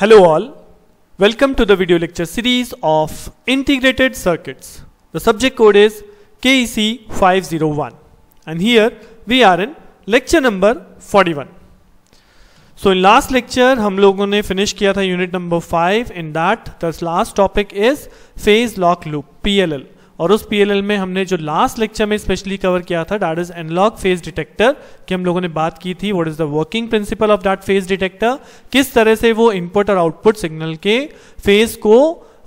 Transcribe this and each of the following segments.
Hello all, welcome to the video lecture series of integrated circuits. The subject code is KEC 501 and here we are in lecture number 41. So in last lecture हम logon ne finish kiya tha unit number 5 in that the last topic is phase lock loop PLL. और उस P में हमने जो last lecture में specially cover किया था that is analog phase detector कि हम लोगों ने बात की थी what is the working principle of that phase detector किस तरह से वो इनपुट और आउटपुट सिग्नल के फेज को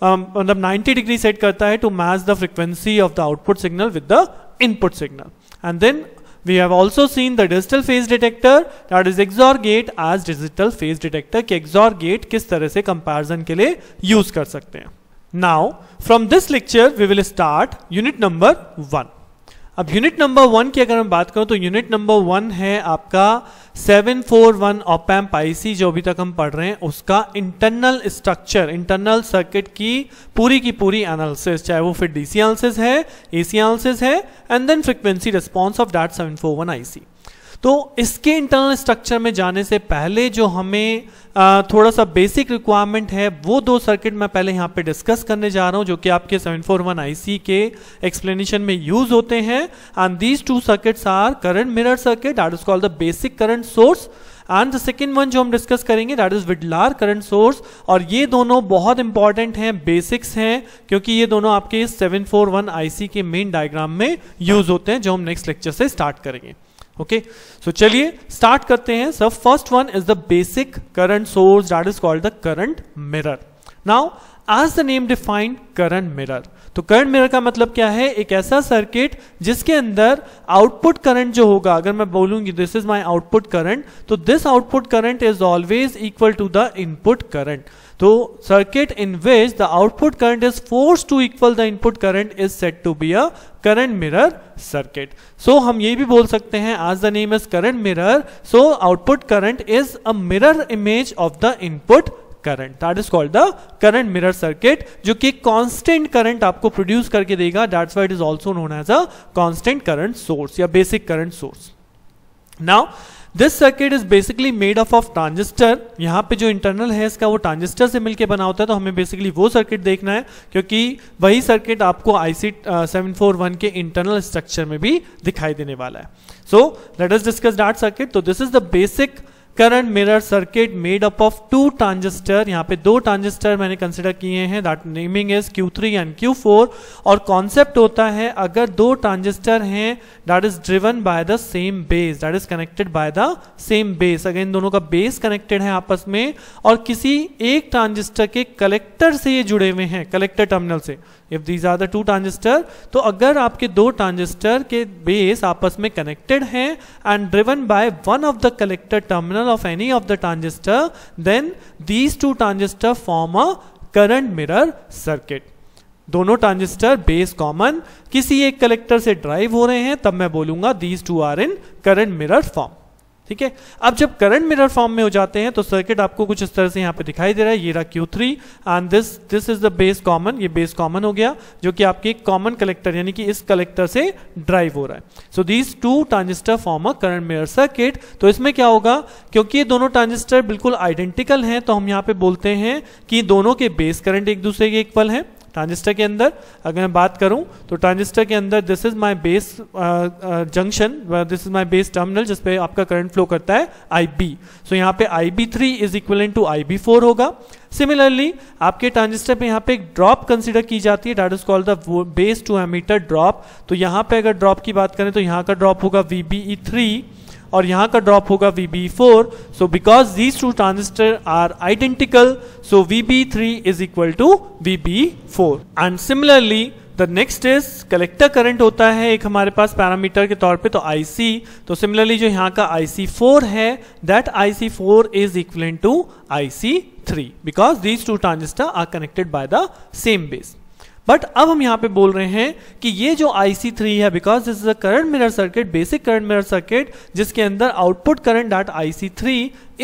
um, मतलब um, 90 डिग्री सेट करता है to match the frequency of the output signal with the input signal and then we have also seen the digital phase detector that is XOR gate as digital phase detector कि XOR gate किस तरह से comparison के लिए use कर सकते हैं Now, from this lecture, we will start unit number one अब यूनिट नंबर वन की अगर मैं बात करूं तो यूनिट नंबर वन है आपका 741 फोर वन ऑपैम्प आईसी जो अभी तक हम पढ़ रहे हैं उसका इंटरनल स्ट्रक्चर इंटरनल सर्किट की पूरी की पूरी एनालिसिस चाहे वो फिर डीसी एनालिसिस है एसी एनालिसिस है and then frequency response of that one IC तो इसके इंटरनल स्ट्रक्चर में जाने से पहले जो हमें थोड़ा सा बेसिक रिक्वायरमेंट है वो दो सर्किट मैं पहले यहाँ पे डिस्कस करने जा रहा हूँ जो कि आपके 741 आईसी के एक्सप्लेनेशन में यूज होते हैं and these two circuits are current mirror circuit that is called the basic current source and the second one जो हम डिस्कस करेंगे that is Widlar current source और ये दोनों बहुत इंपॉर्टेंट हैं बेसिक्स हैं क्योंकि ये दोनों आपके 741 सी के मेन डायग्राम में यूज होते हैं जो हम नेक्स्ट लेक्चर से स्टार्ट करेंगे ओके सो चलिए स्टार्ट करते हैं sir first one is the basic current source that is called the current mirror now as the name defined current mirror तो करंट मिरर का मतलब क्या है एक ऐसा सर्किट जिसके अंदर आउटपुट करंट जो होगा अगर मैं बोलूंगी this is my output current तो this output current is always equal to the input current तो circuit in which the output current is force to equal the input current is set to be a current mirror circuit so हम ये भी बोल सकते हैं as the name is current mirror so output current is a mirror image of the input current that is called the current mirror circuit जो कि constant current आपको produce करके देगा that's why it is also known as a constant current source या basic current source now this circuit is basically made up of transistor यहाँ पे जो internal है इसका वो ट्रांजिस्टर से मिलकर बना होता है तो हमें बेसिकली वो सर्किट देखना है क्योंकि वही सर्किट आपको आई सी सेवन के इंटरनल स्ट्रक्चर में भी दिखाई देने वाला है सो लेट अस डिस्कस डार्ट सर्किट तो this is the basic current mirror circuit made up of two transistor यहाँ पे दो ट्रांजिस्टर मैंने कंसिडर किए हैं that naming is Q3 and Q4 और कॉन्सेप्ट होता है अगर दो ट्रांजिस्टर हैं that is driven by the same base that is connected by the same base अगर इन दोनों का बेस कनेक्टेड है आपस में और किसी एक ट्रांजिस्टर के कलेक्टर से ये जुड़े हुए हैं कलेक्टर टर्मिनल से if these are the two transistor तो अगर आपके दो ट्रांजिस्टर के बेस आपस में कनेक्टेड हैं and driven by one of the collector terminal of any of the transistor then these two transistor form a current mirror circuit दोनों transistor base common किसी एक कलेक्टर से ड्राइव हो रहे हैं तब मैं बोलूंगा these two are in current mirror form ठीक है अब जब करंट मिरर फॉर्म में हो जाते हैं तो सर्किट आपको कुछ इस तरह से यहाँ पे दिखाई दे रहा है ये रहा Q three and this this is the base common ये बेस कॉमन हो गया जो कि आपके कॉमन कलेक्टर यानी कि इस कलेक्टर से ड्राइव हो रहा है so these two transistor form a current mirror circuit तो इसमें क्या होगा क्योंकि ये दोनों ट्रांजिस्टर बिल्कुल आइडेंटिकल हैं तो हम यहाँ पे बोलते हैं कि दोनों के बेस करंट एक दूसरे के इक्वल है ट्रांजिस्टर के अंदर अगर मैं बात करूं तो ट्रांजिस्टर के अंदर this is my base junction this is my base terminal जिस पे आपका करंट फ्लो करता है आई बी सो यहाँ पे I B three is equal to I B four होगा सिमिलरली आपके ट्रांजिस्टर पे यहाँ पे एक ड्रॉप कंसिडर की जाती है that is called the base to emitter drop तो यहाँ पे अगर ड्रॉप की बात करें तो यहाँ का ड्रॉप होगा वी बी ई थ्री और यहाँ का ड्रॉप होगा V B four so because these two transistor are identical so V B three is equal to V B four and similarly the next is collector current होता है एक हमारे पास parameter के तौर पे तो IC तो सिमिलरली जो यहाँ का IC4 है that IC4 is equal to IC3 because these two transistor are connected by the same base but अब हम यहां पे बोल रहे हैं कि ये जो IC3 थ्री है because this is a current mirror circuit basic current mirror circuit जिसके अंदर output current dot IC3 three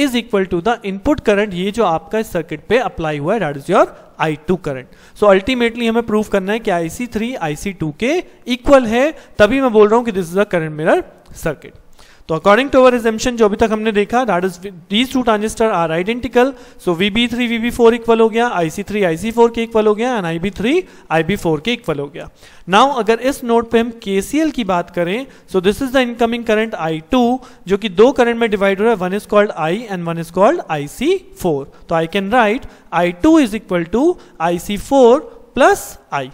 is equal to the input current ये जो आपका इस सर्किट पे अप्लाई हुआ है dot is your I two current so ultimately हमें प्रूव करना है कि IC3 IC2 थ्री टू के इक्वल है तभी मैं बोल रहा हूं कि this is a current mirror circuit तो अकॉर्डिंग टू अवर एजेंशन जो अभी तक हमने देखा that is these two transistor are identical so V B three V B four equal हो गया I C three I C four के equal हो गया and I B three I B four के इक्वल हो गया नाउ अगर इस नोट पे हम के सी एल की बात करें so this is the incoming current I two जो कि दो करंट में डिवाइड हो रहा है one is called I and one is called I C four तो I can write I two is equal to I C four plus I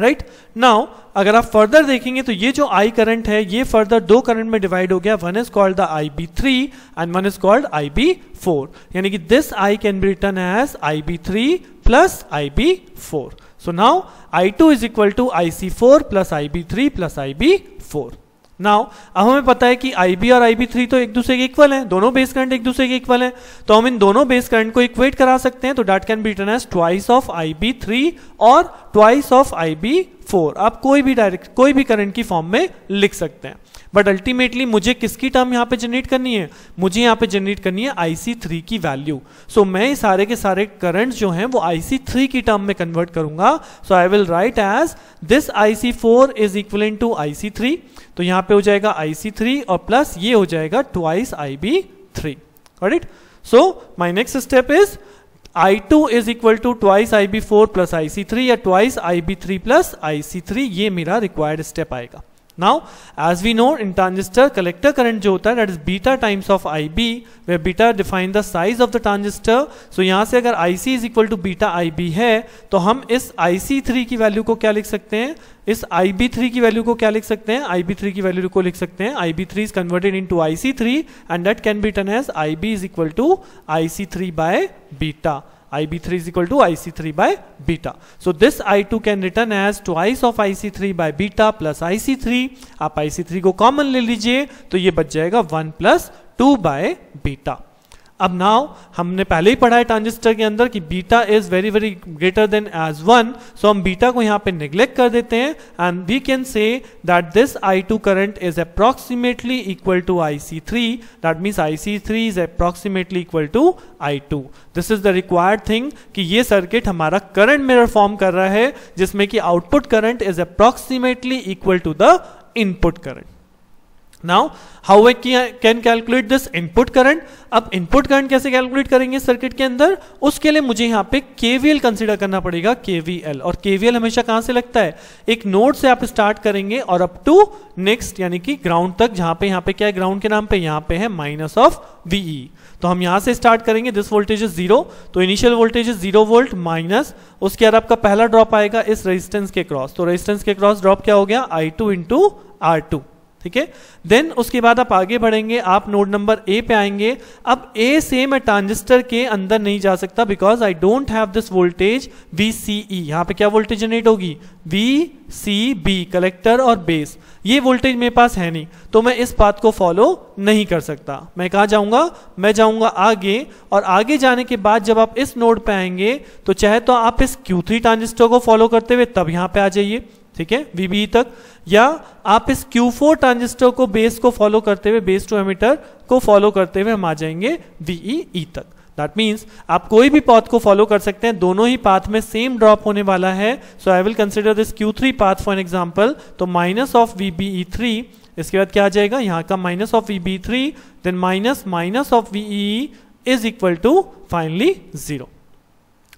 right right? Now अगर आप फर्दर देखेंगे तो ये जो आई करंट है ये फर्दर दो करंट में डिवाइड हो गया one is called the I B three and one is called I B four यानी कि this I can be written as I B three plus I B four so now I two is equal to I C four plus I B three plus I B four now अब हमें पता है कि B और आई three तो एक दूसरे के इक्वल हैं दोनों बेस करंट एक दूसरे के इक्वल हैं तो हम इन दोनों बेस करंट को इक्वेट करा सकते हैं तो that can be written as twice of I three और ट्वाइस ऑफ बी फोर आप कोई भी डायरेक्ट कोई भी करंट की फॉर्म में लिख सकते हैं बट अल्टीमेटली मुझे किसकी टर्म यहाँ पे जनरेट करनी है मुझे यहाँ पे जनरेट करनी है आई थ्री की वैल्यू सो so, मैं सारे के सारे करंट जो हैं वो आई थ्री की टर्म में कन्वर्ट करूंगा so I will write as this I C four is equal to I three तो यहाँ पे हो जाएगा आई थ्री और प्लस ये हो जाएगा twice I B three right so my next step is I two is equal to twice I B four plus I C three या twice I B three plus I C three ये मेरा required step आएगा now as we know in transistor collector current जो होता है that is beta times of I B we beta define the size of the transistor so यहाँ से अगर I C is equal to beta I B है तो हम इस आई सी थ्री की वैल्यू को क्या लिख सकते हैं इस आई बी थ्री की वैल्यू को क्या लिख सकते हैं आई बी थ्री की वैल्यू को लिख सकते हैं I B three is converted into I C three and that can be written as I B is equal to I C three by beta IB3 is equal to IC3 by beta. So this I2 can written as twice of IC3 by beta plus IC3. आप IC3 को common ले लीजिए तो ये बच जाएगा 1 plus two by beta अब now हमने पहले ही पढ़ा है ट्रांजिस्टर के अंदर कि beta is very very greater than as one so हम बीटा को यहाँ पे निग्लेक्ट कर देते हैं and we can say that this I two current is approximately equal to I C three that means I C three is approximately equal to I two this is the required thing कि ये circuit हमारा current mirror form कर रहा है जिसमें कि output current is approximately equal to the input current now how we can calculate this input current अब input current कैसे कैलकुलेट करेंगे सर्किट के अंदर उसके लिए मुझे यहाँ पे केवीएल कंसिडर करना पड़ेगा केवीएल और केवीएल हमेशा कहाँ से लगता है एक नोड से आप स्टार्ट करेंगे और अप टू नेक्स्ट यानी कि ग्राउंड तक जहाँ पे यहाँ पे क्या है ग्राउंड के नाम पे यहाँ पे है माइनस ऑफ वीई तो हम यहाँ से स्टार्ट करेंगे दिस वोल्टेज इज जीरो तो initial voltage is zero volt minus उसके बाद आपका पहला ड्रॉप आएगा इस रेजिस्टेंस के क्रॉस तो रेजिस्टेंस के क्रॉस ड्रॉप क्या हो गया I two into R two ठीक है देन उसके बाद आप आगे बढ़ेंगे आप नोड नंबर ए पे आएंगे अब ए से मैं ट्रांजिस्टर के अंदर नहीं जा सकता because I don't have this voltage V C E यहाँ पे क्या वोल्टेज जनरेट होगी वी सी बी कलेक्टर और बेस ये वोल्टेज मेरे पास है नहीं तो मैं इस बात को फॉलो नहीं कर सकता मैं कहाँ जाऊँगा मैं जाऊँगा आगे और आगे जाने के बाद जब आप इस नोड पर आएंगे तो चाहे तो आप इस क्यू थ्री ट्रांजिस्टर को फॉलो करते हुए तब यहाँ पर आ जाइए ठीक है वीबी e तक या आप इस Q4 ट्रांजिस्टर को बेस को फॉलो करते हुए बेस टू एमिटर को फॉलो करते हुए हम आ जाएंगे VEE e तक दैट मीन्स आप कोई भी पाथ को फॉलो कर सकते हैं दोनों ही पाथ में सेम ड्रॉप होने वाला है so I will consider this Q3 path for example तो माइनस ऑफ वी थ्री इसके बाद क्या आ जाएगा यहाँ का minus of V B three then minus minus of V is equal to finally zero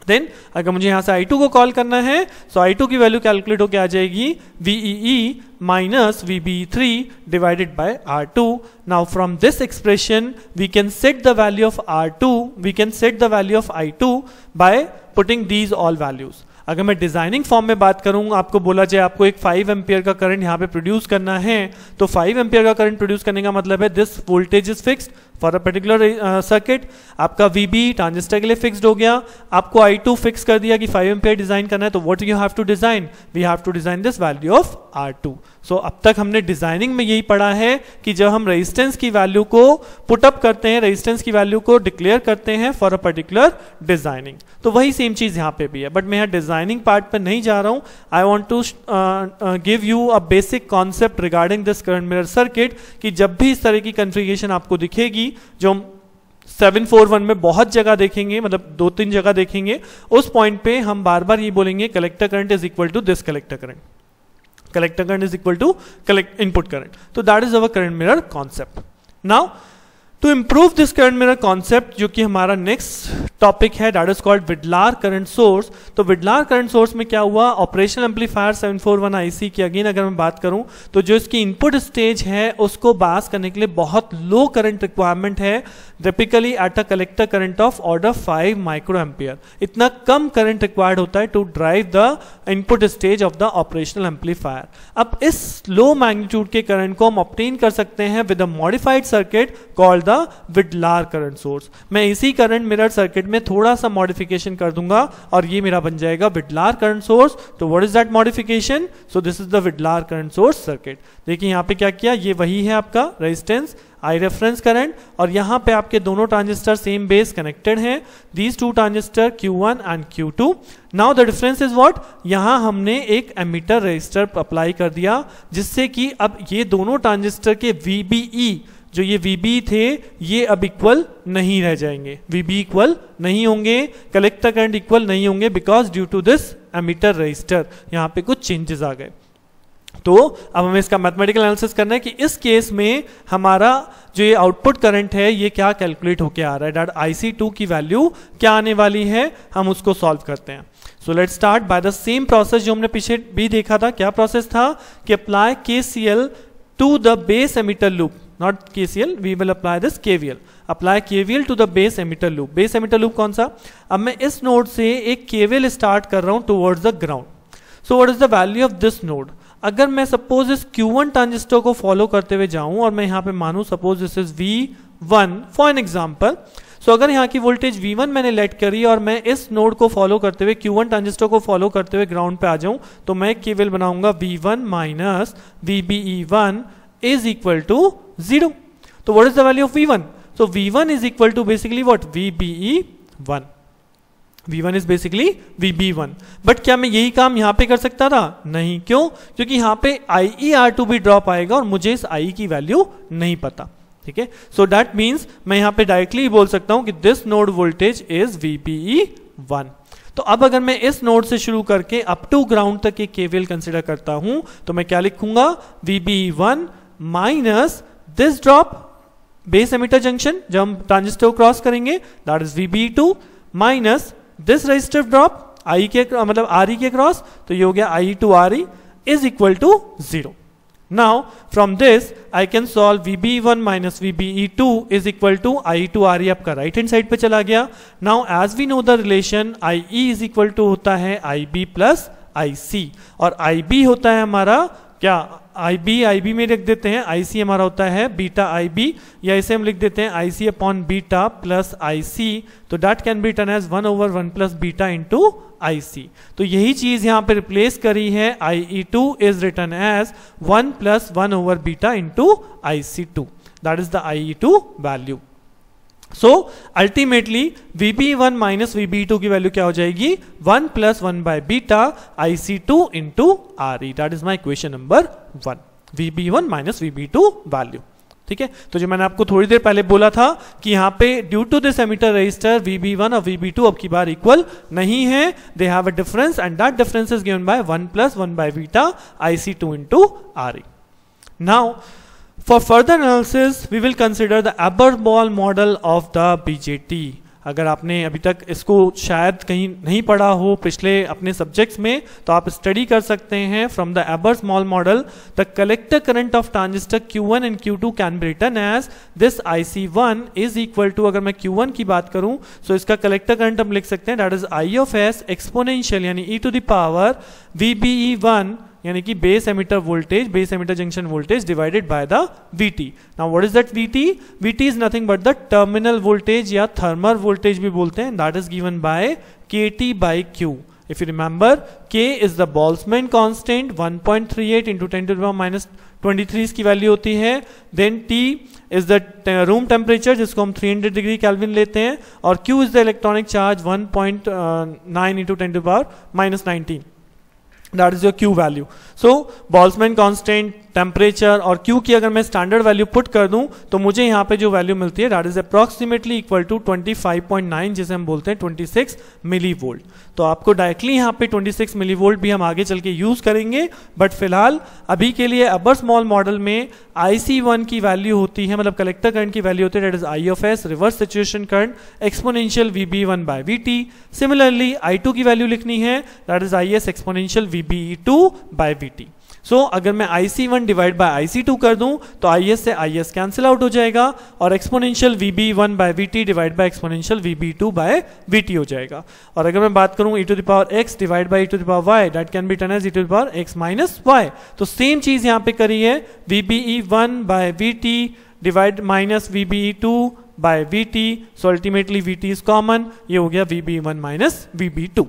then अगर मुझे यहाँ से I2 को कॉल करना है सो so I2 की वैल्यू कैलकुलेट होकर आ जाएगी V E E minus V B three divided by R two now from this expression we can set the value of R two we can set the value of I two by putting these all values अगर मैं designing form में बात करूं आपको बोला जाए आपको एक 5 एम्पियर का करंट यहाँ पे प्रोड्यूस करना है तो 5 एम्पियर का करंट प्रोड्यूस करने का मतलब है this voltage is fixed for a particular circuit आपका वी बी ट्रांजिस्टर के लिए फिक्सड हो गया आपको आई टू फिक्स कर दिया कि फाइव एम पे डिजाइन करना है तो what you have to design we have to design this value of R two so अब तक हमने डिजाइनिंग में यही पढ़ा है कि जब हम रजिस्टेंस की वैल्यू को पुटअप करते हैं रजिस्टेंस की वैल्यू को डिक्लेयर करते हैं फॉर अ पर्टिकुलर डिजाइनिंग तो वही सेम चीज यहाँ पे भी है बट मैं यहाँ डिजाइनिंग पार्ट पर नहीं जा रहा हूँ I want to give you a basic concept regarding this current mirror circuit कि जब भी इस तरह की कन्फिगेशन आपको दिखेगी जो हम सेवन फोर वन में बहुत जगह देखेंगे मतलब दो तीन जगह देखेंगे उस पॉइंट पे हम बार बार ये बोलेंगे collector current is equal to this collector current collector current is equal to collect input current तो that is our current mirror concept now to improve this current mirror concept जो कि हमारा नेक्स्ट टॉपिक है that is called Widlar current source तो Widlar current source में क्या हुआ operation amplifier 741 IC की अगेन अगर मैं बात करूं तो जो इसकी इनपुट स्टेज है उसको बास करने के लिए बहुत लो करंट रिक्वायरमेंट है typically at a collector current of order five micro ampere इतना कम करंट रिक्वायर्ड होता है to drive the input stage of the operational amplifier अब इस लो मैग्नीट्यूड के करंट को हम ऑप्टेन कर सकते हैं with a modified circuit called the Widlar current source मैं इसी करंट मिरर सर्किट में थोड़ा सा मॉडिफिकेशन कर दूंगा और ये मेरा बन जाएगा विडलार करंट सोर्स तो what is that modification so this is the Widlar current source circuit देखिए यहाँ पे क्या किया ये वही है आपका रेजिस्टेंस आई रेफरेंस करंट और यहाँ पे आपके दोनों ट्रांजिस्टर सेम बेस कनेक्टेड हैं these two transistor Q1 and Q2 now the difference is what यहाँ हमने एक एमीटर रजिस्टर अप्लाई कर दिया जिससे कि अब ये दोनों ट्रांजिस्टर के VBE जो ये VB e थे ये अब इक्वल नहीं रह जाएंगे VB इक्वल e नहीं होंगे कलेक्टर करंट इक्वल नहीं होंगे because due to this emitter resistor यहाँ पे कुछ चेंजेस आ गए तो अब हमें इसका मैथमेटिकल एनालिसिस करना है कि इस केस में हमारा जो ये आउटपुट करंट है ये क्या कैलकुलेट होके आ रहा है डेट आई टू की वैल्यू क्या आने वाली है हम उसको सॉल्व करते हैं so let start by the same process जो हमने पीछे भी देखा था क्या प्रोसेस था कि apply K C L to the base emitter loop not K C L we will apply this K V L apply K V L to the base emitter loop base emitter loop कौन सा अब मैं इस node से एक के V L start कर रहा हूँ towards the ground so what is the value of this node अगर मैं सपोज इस Q1 ट्रांजिस्टर को फॉलो करते हुए जाऊं और मैं यहाँ पे मानू suppose this is V1 for an example so अगर यहाँ की वोल्टेज V1 मैंने लेट करी और मैं इस नोड को फॉलो करते हुए Q1 ट्रांजिस्टर को फॉलो करते हुए ग्राउंड पे आ जाऊं तो मैं केवल बनाऊंगा V1 one minus V B E one is equal to zero तो what is the value of V1? Equal V1 basically what V B E one V1 is basically V B one but क्या मैं यही काम यहाँ पे कर सकता था नहीं क्यों क्योंकि यहाँ पे आई ई आर टू भी ड्रॉप आएगा और मुझे इस आई e की वैल्यू नहीं पता ठीक है सो दैट मीन्स मैं यहाँ पे डायरेक्टली बोल सकता हूँ कि this node voltage is V E one तो अब अगर मैं इस नोड से शुरू करके अप टू ग्राउंड तक एक केवल कंसिडर करता हूं तो मैं क्या लिखूंगा V B one minus this drop base emitter junction जब हम ट्रांजिस्टर क्रॉस करेंगे that is V B two minus this resistor drop I के मतलब आर ई के क्रॉस तो ये हो गया I two R E is equal to zero now from this I can solve V B one minus V B E two is equal to I two R E आपका right hand side पर चला गया now as we know the relation I E is equal to होता है आई B plus I सी और आई B होता है हमारा क्या आई बी आई बी में लिख देते हैं आई सी हमारा होता है बीटा आई बी या इसे हम लिख देते हैं I C upon beta plus I C तो that can be written as one over one plus beta into I C तो यही चीज यहां पर रिप्लेस करी है I E two is written as one plus one over beta into I C two that is the I E two value so ultimately V B one minus V B two की value क्या हो जाएगी one plus one by beta I C two into R E that is my question number one V B one minus V B two value ठीक है तो जो मैंने आपको थोड़ी देर पहले बोला था कि यहां पे due to this emitter resistor V one और वी टू अब की बार इक्वल नहीं है they have a difference and that difference is given by one plus one by beta I C two into R E now further analysis we will consider the Ebers Moll model of the BJT अगर आपने अभी तक इसको शायद कहीं नहीं पढ़ा हो पिछले अपने सब्जेक्ट्स में तो आप स्टडी कर सकते हैं from the Ebers Moll model the collector current of transistor Q1 and Q two can be written as this I C one is equal to अगर मैं Q1 की बात करूं सो इसका कलेक्टर करंट हम लिख सकते हैं that is I of S exponential यानी e to the power V B E one यानी कि base emitter voltage base emitter junction voltage divided by the T now what is that V T V T is nothing but the terminal voltage या thermal voltage भी बोलते हैं that is given by K T by Q if you remember K is the Boltzmann constant one point three eight into ten to minus twenty three की value होती है then T is the room temperature जिसको हम three hundred degree Kelvin लेते हैं और Q is the electronic charge one point nine into ten to power minus nineteen that is your Q value. So Boltzmann constant temperature और Q की अगर मैं standard value put कर दूं तो मुझे यहाँ पे जो वैल्यू मिलती है that is approximately equal to 25.9 जिसे हम बोलते हैं 26 मिली वोल्ट तो आपको डायरेक्टली यहाँ पे 26 मिली वोल्ट भी हम आगे चल के यूज करेंगे बट फिलहाल अभी के लिए अबर स्मॉल मॉडल में आई वन की वैल्यू होती है मतलब कलेक्टर करंट की वैल्यू होती है that is I of S reverse सिचुएशन current exponential V B one by V T similarly I two की वैल्यू लिखनी है that is I S exponential V B two by V T so so, अगर मैं I C one divide by I C two कर दूं तो I S से I S cancel out हो जाएगा और exponential V B one by V T divide by exponential V B two by V T हो जाएगा और अगर मैं बात करूं e to the power X divide by e to the power Y that can be written as e to the power X minus Y तो same चीज यहां पे करी है V B E one by V T divide minus V B E to by V T so ultimately V T is common ये हो गया V B one minus V B two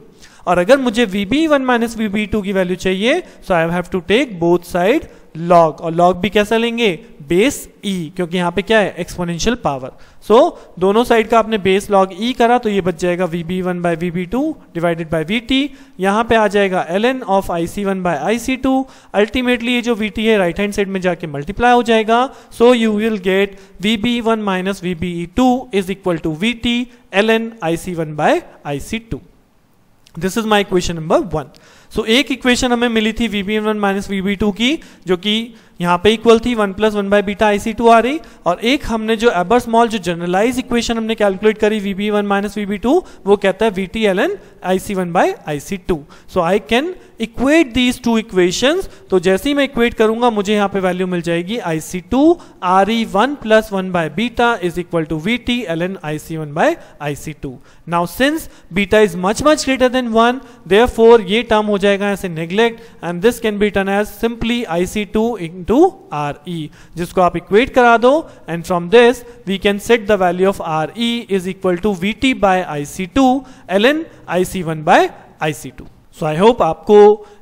और अगर मुझे V B one minus V B two की value चाहिए so I have to take both side log और log भी कैसा लेंगे बेस ई e, क्योंकि यहाँ पे क्या है एक्सपोनेंशियल पावर सो दोनों साइड का आपने बेस लॉग ई e करा तो ये बच जाएगा V B one by V B two divided by V T यहाँ पे आ जाएगा L N of I C one by I C two ultimately ये जो वी टी है राइट हैंड साइड में जाके मल्टीप्लाई हो जाएगा so you will get V B one minus V B E two is equal to V T L N I C one by I C two this is my equation number one so एक equation हमें मिली थी V B one minus V B two की जो कि यहाँ पे equal थी one plus one by beta I आ रही और एक हमने जो एबर स्मॉल जो जनरलाइज इक्वेशन हमने कैलकुलेट करी V B one minus V B two वो कहता है V T L N I C one by I C two so I can equate these two equation तो जैसे ही मैं इक्वेट करूंगा मुझे यहाँ पे वैल्यू मिल जाएगी I C two R E one plus one by beta is equal to V T L N I C one by I C two now since beta is much much greater than one therefore ये term हो जाएगा ऐसे neglect and this can be टर्न as simply I C two into R E जिसको आप इक्वेट करा दो and from this we can set the value of R E is equal to V T by I C two L N I C one by I C two so I hope आपको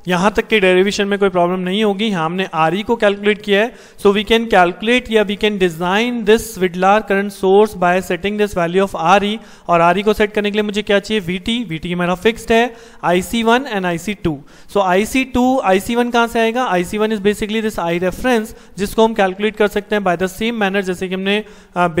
यहाँ तक के derivation में कोई problem नहीं होगी हमने are e को कैलकुलेट किया है सो वी कैन कैलकुलेट या we can design this Widlar current source by setting this value of R और आर e को सेट करने के लिए मुझे क्या चाहिए वी टी वी टी मेरा फिक्सड है I C one and I C two so I C two I C one कहाँ से आएगा I C one is basically this I reference जिसको हम कैलकुलेट कर सकते हैं बाय द सेम मैनर जैसे कि हमने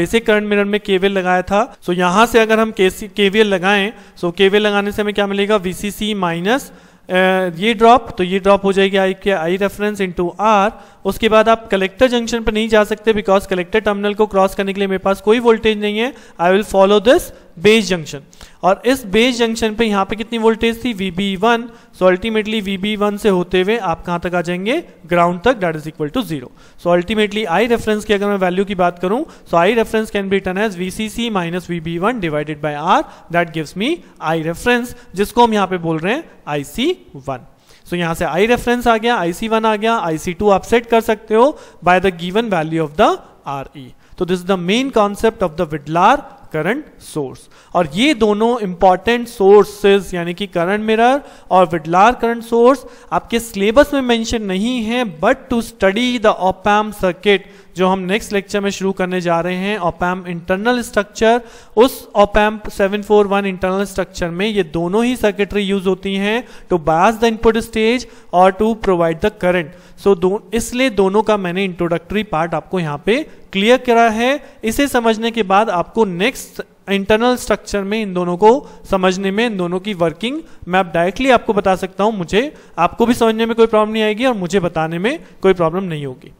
बेसिक करंट मिरर में केवीएल लगाया था सो so, यहाँ से अगर हम केवीएल लगाएं सो so केवीएल लगाने से हमें क्या मिलेगा वी सी सी माइनस ये ड्रॉप तो ये ड्रॉप हो जाएगी आई के आई रेफरेंस इंटू आर उसके बाद आप कलेक्टर जंक्शन पर नहीं जा सकते बिकॉज कलेक्टर टर्मिनल को क्रॉस करने के लिए मेरे पास कोई वोल्टेज नहीं है I will follow this base junction और इस बेस जंक्शन पे यहाँ पे कितनी वोल्टेज थी V B one so ultimately V B one से होते हुए आप कहाँ तक आ जाएंगे ग्राउंड तक that is equal to zero so ultimately I reference की अगर मैं वैल्यू की बात करूँ so I reference can be written as V C C minus V B one divided by R that gives me I reference जिसको हम यहाँ पे बोल रहे हैं आई सी वन सो यहां से आई रेफरेंस आ गया आई सी वन आ गया आई सी टू आप सेट कर सकते हो by the given value of the R E तो this is the main concept of the Widlar current source और ये दोनों इंपॉर्टेंट सोर्सेज यानी कि करंट मिरर और विडलार करंट सोर्स आपके सिलेबस में मेंशन नहीं है but to study the op amp circuit जो हम नेक्स्ट लेक्चर में शुरू करने जा रहे हैं ओपैम्प इंटरनल स्ट्रक्चर उस ओपैम 741 इंटरनल स्ट्रक्चर में ये दोनों ही सर्किटरी यूज होती हैं to bias the input stage और to provide the current so दो इसलिए दोनों का मैंने इंट्रोडक्टरी पार्ट आपको यहाँ पे क्लियर करा है इसे समझने के बाद आपको नेक्स्ट इंटरनल स्ट्रक्चर में इन दोनों को समझने में इन दोनों की वर्किंग मैं आप डायरेक्टली आपको बता सकता हूं मुझे आपको भी समझने में कोई प्रॉब्लम नहीं आएगी और मुझे बताने में कोई प्रॉब्लम नहीं होगी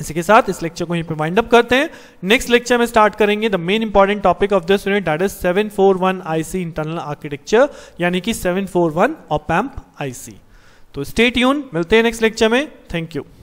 इसी के साथ इस लेक्चर को यहीं पे वाइंड अप करते हैं नेक्स्ट लेक्चर में स्टार्ट करेंगे the main important topic of this unit that is 741 IC internal architecture यानी कि 741 ऑप एम्प आईसी तो स्टेट यून मिलते हैं नेक्स्ट लेक्चर में थैंक यू